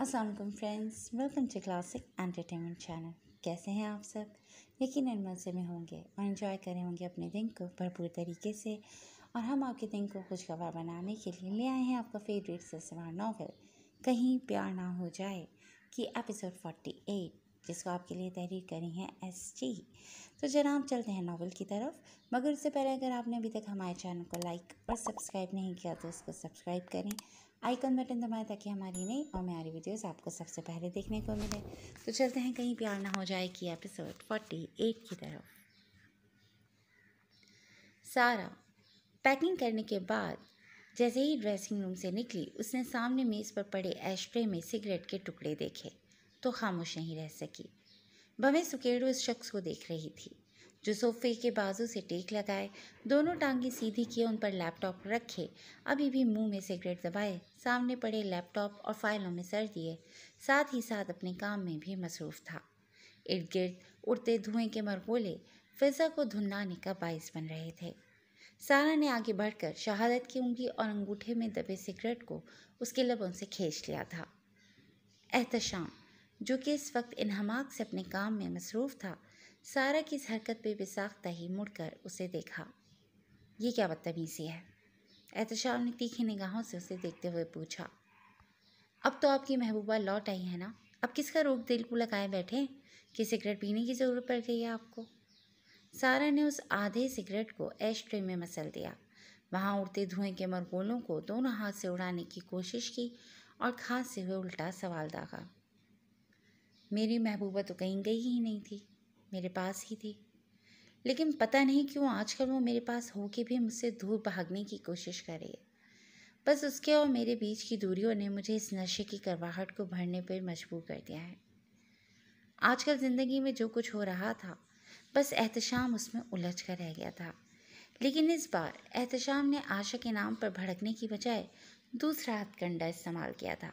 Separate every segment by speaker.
Speaker 1: Aslam friends welcome to classic entertainment channel कैसे हैं आप सब यकीन मज़े में होंगे और इन्जॉय करें होंगे अपने दिन को भरपूर तरीके से और हम आपके दिन को खुशगवार बनाने के लिए ले आए हैं आपका फेवरेट सिलसिला नावल कहीं प्यार ना हो जाए कि एपिसोड फोर्टी एट जिसको आपके लिए तहरीर करी है एस जी तो जनाब चलते हैं नावल की तरफ मगर उससे पहले अगर आपने अभी तक हमारे चैनल को लाइक और सब्सक्राइब नहीं किया तो उसको सब्सक्राइब करें आइकन बटन दबाए ताकि हमारी नई और मेरी वीडियोस आपको सबसे पहले देखने को मिले तो चलते हैं कहीं प्यार ना हो जाए कि एपिसोड फोर्टी एट की तरफ सारा पैकिंग करने के बाद जैसे ही ड्रेसिंग रूम से निकली उसने सामने मेज़ पर पड़े एशप्रे में सिगरेट के टुकड़े देखे तो खामोश नहीं रह सकी भवें सुकेड़ो इस शख्स को देख रही थी जो सोफे के बाजू से टेक लगाए दोनों टांगे सीधी किए उन पर लैपटॉप रखे अभी भी मुंह में सिगरेट दबाए सामने पड़े लैपटॉप और फाइलों में सर दिए साथ ही साथ अपने काम में भी मसरूफ़ था इर्द गिर्द उड़ते धुएं के मरगोले फिजा को धुनाने का बायस बन रहे थे सारा ने आगे बढ़कर शहादत की उंगली और अंगूठे में दबे सिगरेट को उसके लबों से खींच लिया था एहतशाम जो कि इस वक्त इनहमाक से अपने काम में मसरूफ़ था सारा की इस हरकत पे विसाखता ही मुड़कर उसे देखा ये क्या बदतमीज़ी है एहतशाम ने तीखी निगाहों से उसे देखते हुए पूछा अब तो आपकी महबूबा लौट आई है ना अब किसका रोग दिल को लगाए बैठे कि सिगरेट पीने की ज़रूरत पड़ गई है आपको सारा ने उस आधे सिगरेट को ऐश ट्रे में मसल दिया वहाँ उड़ते धुएं के मरगोलों को दोनों हाथ से उड़ाने की कोशिश की और खांसते हुए उल्टा सवाल दागा मेरी महबूबा तो कहीं गई ही नहीं थी मेरे पास ही थी लेकिन पता नहीं क्यों आजकल वो मेरे पास हो के भी मुझसे दूर भागने की कोशिश कर रही है बस उसके और मेरे बीच की दूरियों ने मुझे इस नशे की करवाहट को भरने पर मजबूर कर दिया है आजकल ज़िंदगी में जो कुछ हो रहा था बस एहतशाम उसमें उलझ कर रह गया था लेकिन इस बार एहतशाम ने आशा के नाम पर भड़कने की बजाय दूसरा हथकंडा इस्तेमाल किया था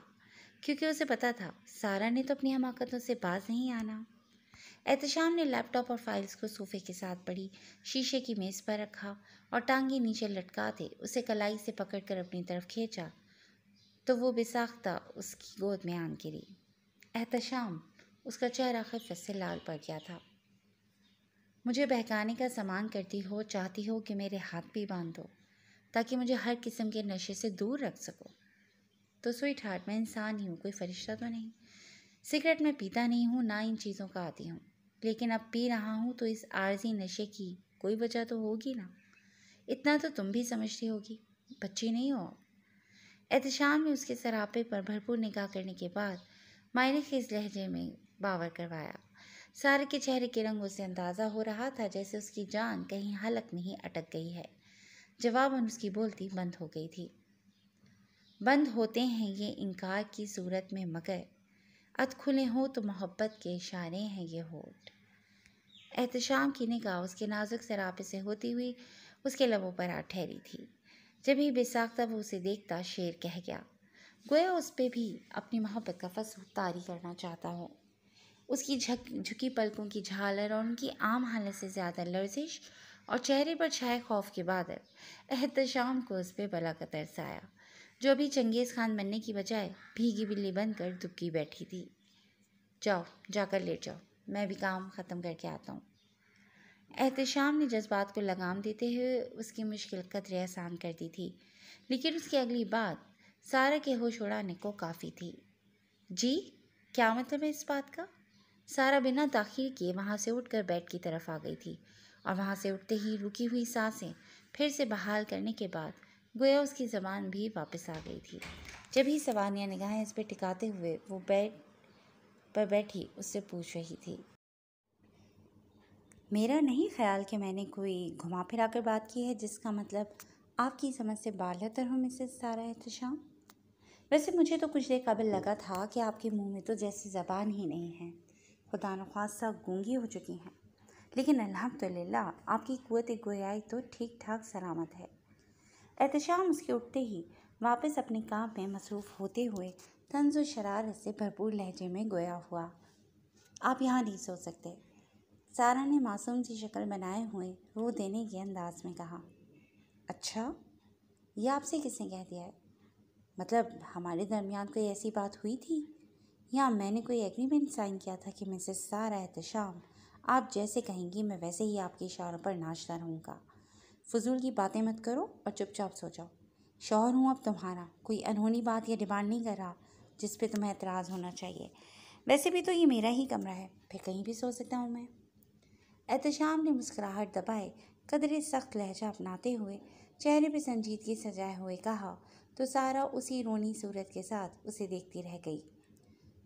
Speaker 1: क्योंकि उसे पता था सारा ने तो अपनी हमाकतों से बाज नहीं आना एहतशाम ने लैपटॉप और फाइल्स को सोफे के साथ पड़ी शीशे की मेज़ पर रखा और टांगे नीचे लटकाते उसे कलाई से पकड़कर अपनी तरफ खींचा तो वो बेसाख्ता उसकी गोद में आन गिरी एहतशाम उसका चेहरा खफत से लाल पड़ गया था मुझे बहकाने का सामान करती हो चाहती हो कि मेरे हाथ भी बांध दो ताकि मुझे हर किस्म के नशे से दूर रख सको तो स्वीट हार्ट मैं इंसान ही हूँ कोई फरिश्ता तो नहीं सिगरेट मैं पीता नहीं हूँ ना इन चीज़ों का आती हूँ लेकिन अब पी रहा हूँ तो इस आर्जी नशे की कोई वजह तो होगी ना इतना तो तुम भी समझती होगी बच्ची नहीं हो एहतान ने उसके सरापे पर भरपूर निगाह करने के बाद मायने के इस लहजे में बावर करवाया सारे के चेहरे के रंग उसे अंदाज़ा हो रहा था जैसे उसकी जान कहीं हलक में ही अटक गई है जवाबन उसकी बोलती बंद हो गई थी बंद होते हैं ये इनकार की सूरत में मगर अत खुले हों तो मोहब्बत के इशारे हैं ये होठ एहतशाम की निगाह उसके नाजुक सरापे से होती हुई उसके लबों पर आ ठहरी थी जब ही बेसाख्ता वो उसे देखता शेर कह गया गोया उस पर भी अपनी मोहब्बत का फसल तारी करना चाहता हो उसकी झक झुकी पलकों की झालर और उनकी आम हालत से ज़्यादा लर्जिश और चेहरे पर छाए खौफ के बादल एहतशाम को उस पर बला का तरस आया जो अभी चंगेज़ खान बनने की बजाय भीगी बिल्ली बनकर दुबकी बैठी थी जाओ जाकर लेट जाओ मैं भी काम ख़त्म करके आता हूँ एहतशाम ने जज्बात को लगाम देते हुए उसकी मुश्किल कदर आसान कर दी थी लेकिन उसकी अगली बात सारा के होश उड़ाने को काफ़ी थी जी क्या मतलब है इस बात का सारा बिना ताखिर किए वहाँ से उठकर बेड की तरफ आ गई थी और वहाँ से उठते ही रुकी हुई सांसें फिर से बहाल करने के बाद गोया उसकी ज़बान भी वापस आ गई थी जब ही सवानिया निगाहें इस पर टिकाते हुए वो बेड पर बैठी उससे पूछ रही थी मेरा नहीं ख्याल कि मैंने कोई घुमा फिरा कर बात की है जिसका मतलब आपकी समझ से बालतर हो मिसेस सारा एहतशाम वैसे मुझे तो कुछ देर काबिल लगा था कि आपके मुंह में तो जैसी ज़बान ही नहीं है खुदा नख्वास्ता गूंगी हो चुकी हैं लेकिन अलहमदिल्ला आपकी कुत गोयाई तो ठीक ठाक सलामत है एहतशाम उसके उठते ही वापस अपने काम में मसरूफ़ होते हुए तंज व शरारत से भरपूर लहजे में गोया हुआ आप यहाँ नहीं सो सकते सारा ने मासूम सी शक्ल बनाए हुए रो देने के अंदाज में कहा अच्छा ये आपसे किसने कह दिया है मतलब हमारे दरमियान कोई ऐसी बात हुई थी या मैंने कोई एग्रीमेंट साइन किया था कि मिसेस सारा एहतम आप जैसे कहेंगी मैं वैसे ही आपके इशारों पर नाचता रहूँगा फजूल की बातें मत करो और चुपचाप सो जाओ शौहर हूँ अब तुम्हारा कोई अनहोनी बात या डिमांड नहीं कर रहा जिस पे तुम्हें एतराज़ होना चाहिए वैसे भी तो ये मेरा ही कमरा है फिर कहीं भी सो सकता हूँ मैं एहतशाम ने मुस्कुराहट दबाए कदरे सख्त लहजा अपनाते हुए चेहरे पर संजीदगी सजाए हुए कहा तो सारा उसी रोनी सूरत के साथ उसे देखती रह गई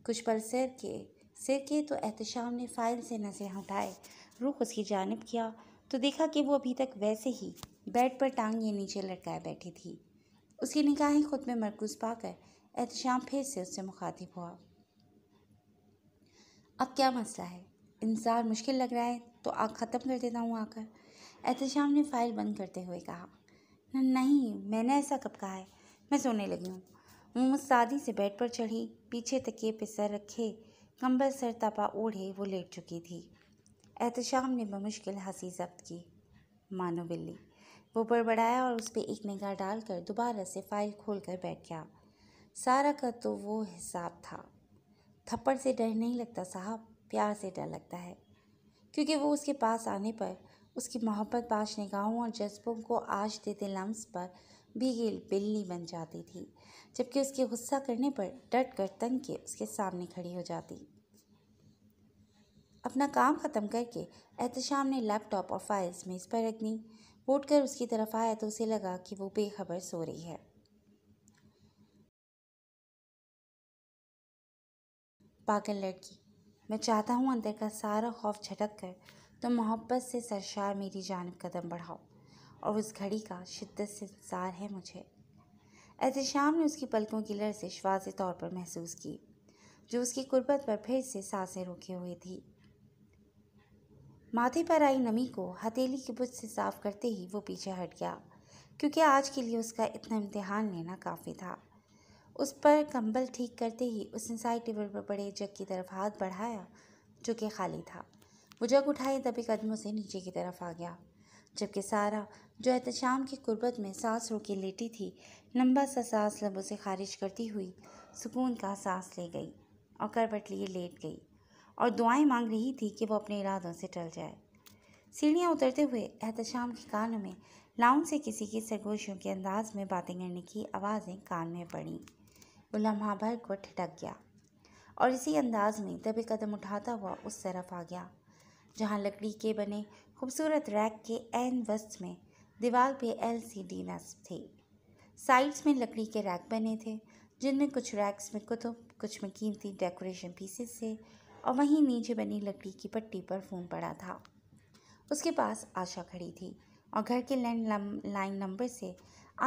Speaker 1: कुछ पल सिर के सिर के तो एहतशाम ने फ़ाइल से नज़रें उठाए रुख उसकी जानब किया तो देखा कि वो अभी तक वैसे ही बेड पर ये नीचे लटकाए बैठी थी उसकी निगाहें खुद में मरकूज पाकर एहतम फिर से उससे मुखातिब हुआ अब क्या मसला है इंतज़ार मुश्किल लग रहा है तो आग ख़त्म कर देता हूँ आकर एहतम ने फाइल बंद करते हुए कहा नहीं मैंने ऐसा कब कहा है मैं सोने लगी हूँ मोहम्मद सादी से बेड पर चढ़ी पीछे तकिए पे सर रखे कंबल सर तपा ओढ़े वो लेट चुकी थी एहतशाम ने बमुश्किल हंसी जब्त की मानो बिल्ली वो बड़बड़ाया और उस पर एक निगाह डालकर दोबारा से फाइल खोल कर बैठ गया सारा का तो वो हिसाब था थप्पड़ से डर नहीं लगता साहब प्यार से डर लगता है क्योंकि वो उसके पास आने पर उसकी मोहब्बत बाश निगाहों और जज्बों को आज देते लम्स पर भीगी बिल्ली बन जाती थी जबकि उसके गुस्सा करने पर डट कर तंग के उसके सामने खड़ी हो जाती अपना काम ख़त्म करके एहतशाम ने लैपटॉप और फाइल्स मेज़ पर रख दी उठ कर उसकी तरफ आया तो उसे लगा कि वो बेखबर सो रही है पागल लड़की मैं चाहता हूँ अंदर का सारा खौफ झटक कर तुम तो मोहब्बत से सरशार मेरी जानब कदम बढ़ाओ और उस घड़ी का शिद्दत से इंतज़ार है मुझे एहतशाम ने उसकी पलकों की लर्जिश वाज तौर पर महसूस की जो उसकी कुर्बत पर फिर से सांसें रोके हुए थी माथे पर आई नमी को हथेली की बुझ से साफ करते ही वो पीछे हट गया क्योंकि आज के लिए उसका इतना इम्तिहान लेना काफ़ी था उस पर कंबल ठीक करते ही उसने साइड टेबल पर पड़े जग की तरफ हाथ बढ़ाया जो कि खाली था वो जग उठाए दबे कदमों से नीचे की तरफ आ गया जबकि सारा जो एहतम की कुर्बत में सांस रोके लेटी थी लंबा सा सांस लबों से खारिज करती हुई सुकून का सांस ले गई और करबट लिए लेट गई और दुआएं मांग रही थी कि वो अपने इरादों से टल जाए सीढ़ियाँ उतरते हुए एहतशाम के कानों में लाउन से किसी की सरगोशियों के अंदाज में बातें करने की आवाज़ें कान में पड़ीं वो लम्हा भर को ठिटक गया और इसी अंदाज में दबे कदम उठाता हुआ उस तरफ आ गया जहाँ लकड़ी के बने खूबसूरत रैक के एन वस्त में दीवार पे एल सी डी नस्ब थे साइड्स में लकड़ी के रैक बने थे जिनमें कुछ रैक्स में कुतुब कुछ में कीमती डेकोरेशन पीसेस थे और वहीं नीचे बनी लकड़ी की पट्टी पर फ़ोन पड़ा था उसके पास आशा खड़ी थी और घर के लैंड लाइन नंबर से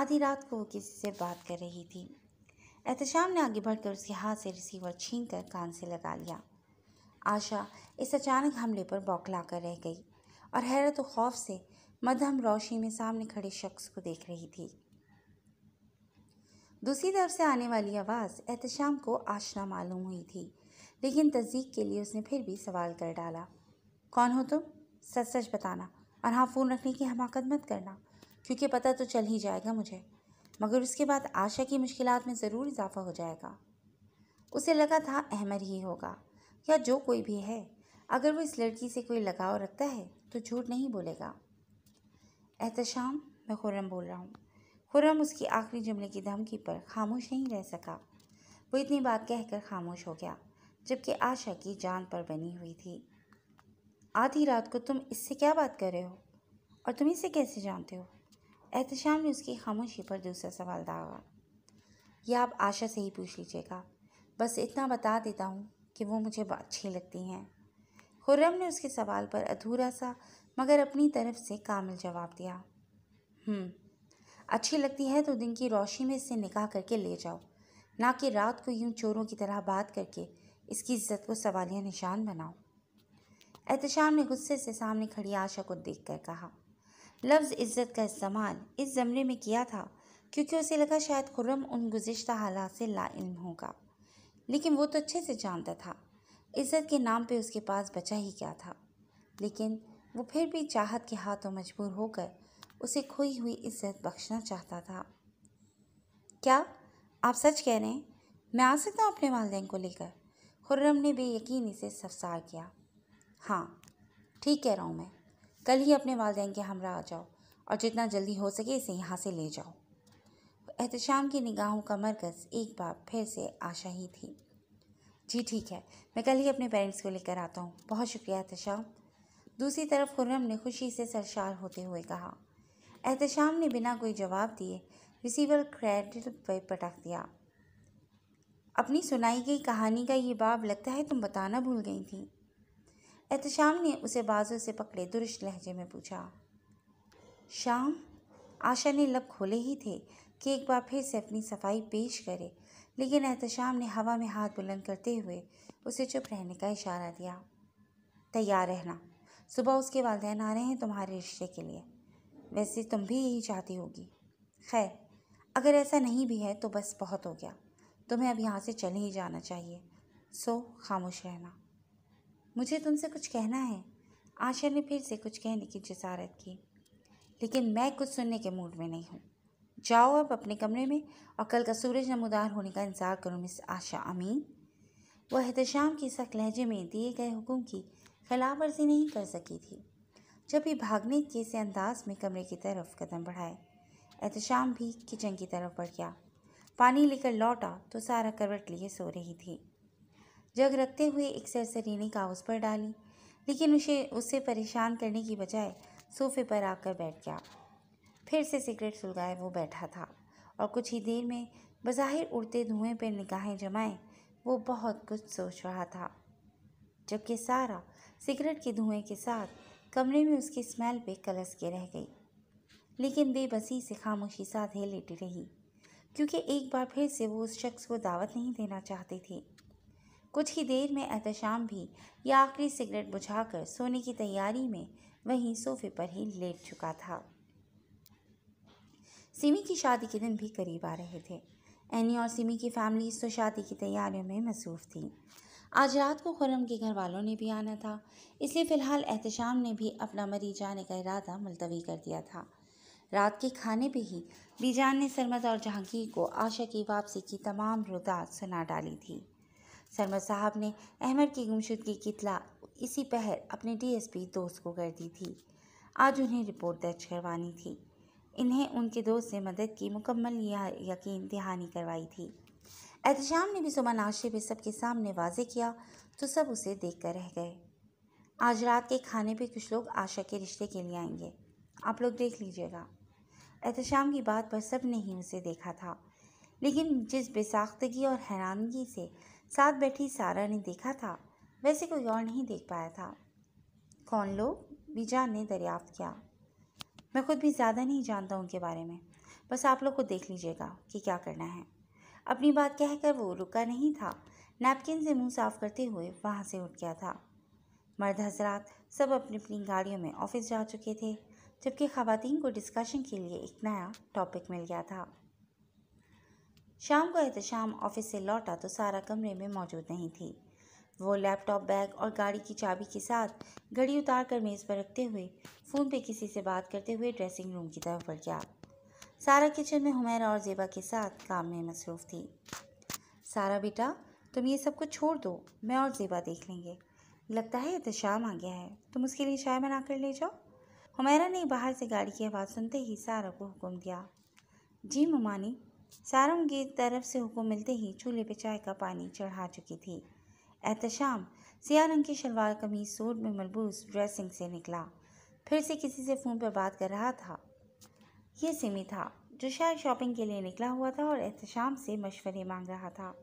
Speaker 1: आधी रात को वो किसी से बात कर रही थी एहतशाम ने आगे बढ़कर उसके हाथ से रिसीवर छीन कर कान से लगा लिया आशा इस अचानक हमले पर बौखला कर रह गई और हैरत खौफ से मध्यम रोशनी में सामने खड़े शख्स को देख रही थी दूसरी तरफ से आने वाली आवाज़ एहतशाम को आशना मालूम हुई थी लेकिन तस्दीक के लिए उसने फिर भी सवाल कर डाला कौन हो तुम सच सच बताना और हाँ फ़ोन रखने की हमाकत मत करना क्योंकि पता तो चल ही जाएगा मुझे मगर उसके बाद आशा की मुश्किल में ज़रूर इजाफा हो जाएगा उसे लगा था अहमर ही होगा या जो कोई भी है अगर वो इस लड़की से कोई लगाव रखता है तो झूठ नहीं बोलेगा एहतशाम मैं खुर्रम बोल रहा हूँ खुर्रम उसकी आखिरी जुमले की धमकी पर खामोश नहीं रह सका वो इतनी बात कहकर खामोश हो गया जबकि आशा की जान पर बनी हुई थी आधी रात को तुम इससे क्या बात कर रहे हो और तुम इसे कैसे जानते हो एहतशाम ने उसकी खामोशी पर दूसरा सवाल दागा यह आप आशा से ही पूछ लीजिएगा बस इतना बता देता हूँ कि वो मुझे अच्छी लगती हैं खुर्रम ने उसके सवाल पर अधूरा सा मगर अपनी तरफ से कामिल जवाब दिया हम्म, अच्छी लगती है तो दिन की रोशनी में इससे निकाह करके ले जाओ ना कि रात को यूं चोरों की तरह बात करके इसकी इज्जत को सवालिया निशान बनाओ एहतशाम ने गुस्से से सामने खड़ी आशा को देख कर कहा लफ्ज़ इज़्ज़त का इस्तेमाल इस ज़मरे में किया था क्योंकि उसे लगा शायद खुर्रम उन गुज्त हालात से लाइन होगा लेकिन वो तो अच्छे से जानता था इज़्ज़त के नाम पे उसके पास बचा ही क्या था लेकिन वो फिर भी चाहत के हाथों मजबूर होकर उसे खोई हुई इज्जत बख्शना चाहता था क्या आप सच कह रहे हैं मैं आ सकता हूँ अपने वालदेन को लेकर खुर्रम ने बेयकीनी से सफसार किया हाँ ठीक कह रहा हूँ मैं कल ही अपने वालदेन के हमरा आ जाओ और जितना जल्दी हो सके इसे यहाँ से ले जाओ एहतशाम की निगाहों का मरकज़ एक बार फिर से आशा ही थी जी ठीक है मैं कल ही अपने पेरेंट्स को लेकर आता हूँ बहुत शुक्रिया एहतशाम दूसरी तरफ खुर्रम ने खुशी से सरशार होते हुए कहा एहतशाम ने बिना कोई जवाब दिए रिसीवर क्रेडिट पर पटक दिया अपनी सुनाई गई कहानी का ये बाब लगता है तुम बताना भूल गई थी एहतशाम ने उसे बाजू से पकड़े दुरुस्त लहजे में पूछा शाम आशा ने लब खोले ही थे कि एक बार फिर से अपनी सफाई पेश करे लेकिन एहतशाम ने हवा में हाथ बुलंद करते हुए उसे चुप रहने का इशारा दिया तैयार रहना सुबह उसके वालदेन आ रहे हैं तुम्हारे रिश्ते के लिए वैसे तुम भी यही चाहती होगी खैर अगर ऐसा नहीं भी है तो बस बहुत हो गया तुम्हें अब यहाँ से चले ही जाना चाहिए सो खामोश रहना मुझे तुमसे कुछ कहना है आशा ने फिर से कुछ कहने की जसारत की लेकिन मैं कुछ सुनने के मूड में नहीं हूँ जाओ अब अपने कमरे में और कल का सूरज नमोदार होने का इंतज़ार करो मिस आशा अमीन वह एहतशाम की सख्त लहजे में दिए गए हुक्म की खिलाफ वर्जी नहीं कर सकी थी जब ही भागने के से अंदाज में कमरे की तरफ कदम बढ़ाए एहतशाम भी किचन की तरफ बढ़ गया पानी लेकर लौटा तो सारा करवट लिए सो रही थी जग रखते हुए एक सरसरी ने कागज़ पर डाली लेकिन उसे उससे परेशान करने की बजाय सोफे पर आकर बैठ गया फिर से सिगरेट सुलगाए वो बैठा था और कुछ ही देर में बज़ाहिर उड़ते धुएं पर निगाहें जमाए वो बहुत कुछ सोच रहा था जबकि सारा सिगरेट के धुएं के साथ कमरे में उसकी स्मेल पे कलस के रह गई लेकिन बेबसी से खामोशी साथ ही लेटी रही क्योंकि एक बार फिर से वो उस शख्स को दावत नहीं देना चाहती थी कुछ ही देर में एहतशाम भी यह आखिरी सिगरेट बुझाकर सोने की तैयारी में वहीं सोफे पर ही लेट चुका था सिमी की शादी के दिन भी करीब आ रहे थे एनी और सिमी की फैमिली तो शादी की तैयारियों में मसरूफ़ थी आज रात को खुरम के घर वालों ने भी आना था इसलिए फ़िलहाल एहतशाम ने भी अपना मरी जाने का इरादा मुलतवी कर दिया था रात के खाने पे ही बीजान ने सरमद और जहांगीर को आशा की वापसी की तमाम रुदा सुना डाली थी सरमद साहब ने अहमद की गुमशुदगी की इतला इसी पहर अपने डीएसपी दोस्त को कर दी थी आज उन्हें रिपोर्ट दर्ज करवानी थी इन्हें उनके दोस्त से मदद की मुकम्मल यकीन दहानी करवाई थी एहतशाम ने भी सुबह नाशे पर सबके सामने वाजे किया तो सब उसे देख कर रह गए आज रात के खाने पे कुछ लोग आशा के रिश्ते के लिए आएंगे आप लोग देख लीजिएगा एहतशाम की बात पर सब ने ही उसे देखा था लेकिन जिस बेसाख्तगी और हैरानगी से साथ बैठी सारा ने देखा था वैसे कोई और नहीं देख पाया था कौन लोग विजा ने दरियाफ्त किया मैं खुद भी ज़्यादा नहीं जानता उनके बारे में बस आप लोग को देख लीजिएगा कि क्या करना है अपनी बात कहकर वो रुका नहीं था नैपकिन से मुंह साफ करते हुए वहाँ से उठ गया था मर्द हजरात सब अपनी अपनी गाड़ियों में ऑफिस जा चुके थे जबकि ख़वान को डिस्कशन के लिए एक नया टॉपिक मिल गया था शाम को एहतशाम ऑफिस से लौटा तो सारा कमरे में मौजूद नहीं थी वो लैपटॉप बैग और गाड़ी की चाबी के साथ घड़ी उतार कर मेज़ पर रखते हुए फ़ोन पे किसी से बात करते हुए ड्रेसिंग रूम की तरफ बढ़ गया सारा किचन में हुमैरा और जेबा के साथ काम में मसरूफ़ थी सारा बेटा तुम ये सब कुछ छोड़ दो मैं और जेबा देख लेंगे लगता है एहतशाम आ गया है तुम उसके लिए चाय बना कर ले जाओ हमेरा ने बाहर से गाड़ी की आवाज़ सुनते ही सारा को हुक्म दिया जी ममानी सारम की तरफ से हुक्म मिलते ही चूल्हे पे चाय का पानी चढ़ा चुकी थी एहतशाम सिया रंग की शलवार कमीज सूट में मलबूस ड्रेसिंग से निकला फिर से किसी से फ़ोन पर बात कर रहा था ये सिमी था जो शायद शॉपिंग के लिए निकला हुआ था और एहतशाम से मशवरे मांग रहा था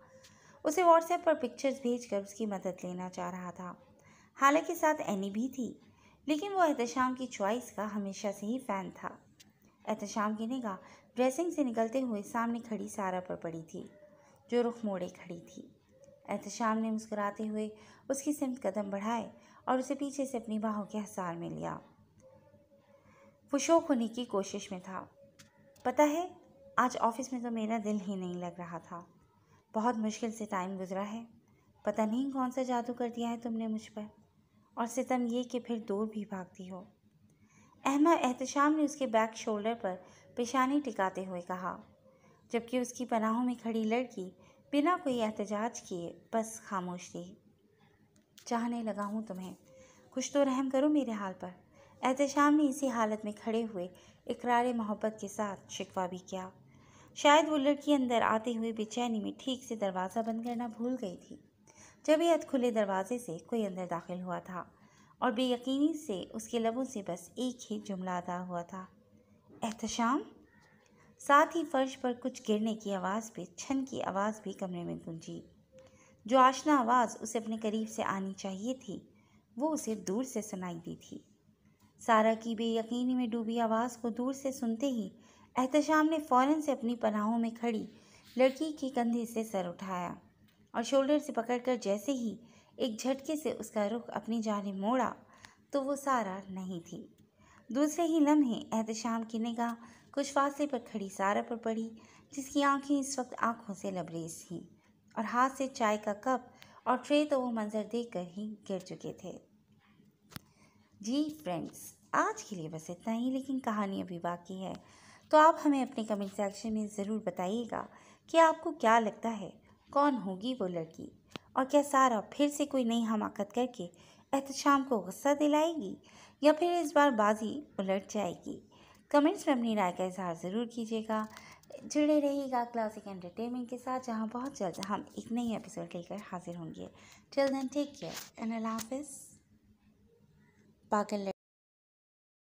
Speaker 1: उसे व्हाट्सएप पर पिक्चर्स कर उसकी मदद लेना चाह रहा था हालांकि साथ एनी भी थी लेकिन वो एहतशाम की चॉइस का हमेशा से ही फ़ैन था एहतशाम की निगाह ड्रेसिंग से निकलते हुए सामने खड़ी सारा पर पड़ी थी जो रुख मोड़े खड़ी थी एहतशाम ने मुस्कुराते हुए उसकी सिमत कदम बढ़ाए और उसे पीछे से अपनी बाहों के हसार में लिया वो शोक होने की कोशिश में था पता है आज ऑफिस में तो मेरा दिल ही नहीं लग रहा था बहुत मुश्किल से टाइम गुजरा है पता नहीं कौन सा जादू कर दिया है तुमने मुझ पर और सितम ये कि फिर दूर भी भागती हो अहमद एहतशाम ने उसके बैक शोल्डर पर पेशानी टिकाते हुए कहा जबकि उसकी पनाहों में खड़ी लड़की बिना कोई एहतजाज किए बस खामोश थी चाहने लगा हूँ तुम्हें कुछ तो रहम करो मेरे हाल पर एहतशाम ने इसी हालत में खड़े हुए इकरार मोहब्बत के साथ शिकवा भी किया शायद वो लड़की अंदर आते हुए बेचैनी में ठीक से दरवाज़ा बंद करना भूल गई थी जब जबेयत खुले दरवाजे से कोई अंदर दाखिल हुआ था और बेयकीनी से उसके लबों से बस एक ही जुमला अदा हुआ था एहतशाम साथ ही फर्श पर कुछ गिरने की आवाज़ भी छन की आवाज़ भी कमरे में गूंजी जो आशना आवाज़ उसे अपने करीब से आनी चाहिए थी वो उसे दूर से सुनाई दी थी सारा की बेयकीनी में डूबी आवाज़ को दूर से सुनते ही एहतशाम ने फ़ौरन से अपनी पनाहों में खड़ी लड़की के कंधे से सर उठाया और शोल्डर से पकड़कर जैसे ही एक झटके से उसका रुख अपनी जानब मोड़ा तो वो सारा नहीं थी दूसरे ही लम्हे एहतशाम की निगाह कुछ फासले पर खड़ी सारा पर पड़ी जिसकी आंखें इस वक्त आंखों से लबरेज थीं और हाथ से चाय का कप और ट्रे तो वो मंज़र देख कर ही गिर चुके थे जी फ्रेंड्स आज के लिए बस इतना ही लेकिन कहानी अभी बाकी है तो आप हमें अपने कमेंट सेक्शन में ज़रूर बताइएगा कि आपको क्या लगता है कौन होगी वो लड़की और क्या सारा फिर से कोई नई हमाकत करके एहतशाम को गुस्सा दिलाएगी या फिर इस बार बाजी उलट जाएगी कमेंट्स में अपनी राय का इजहार ज़रूर कीजिएगा जुड़े रहिएगा क्लासिक एंटरटेनमेंट के साथ जहाँ बहुत जल्द हम एक नई एपिसोड लेकर हाजिर होंगे till then take care and अल्लाह हाफिज़ पागल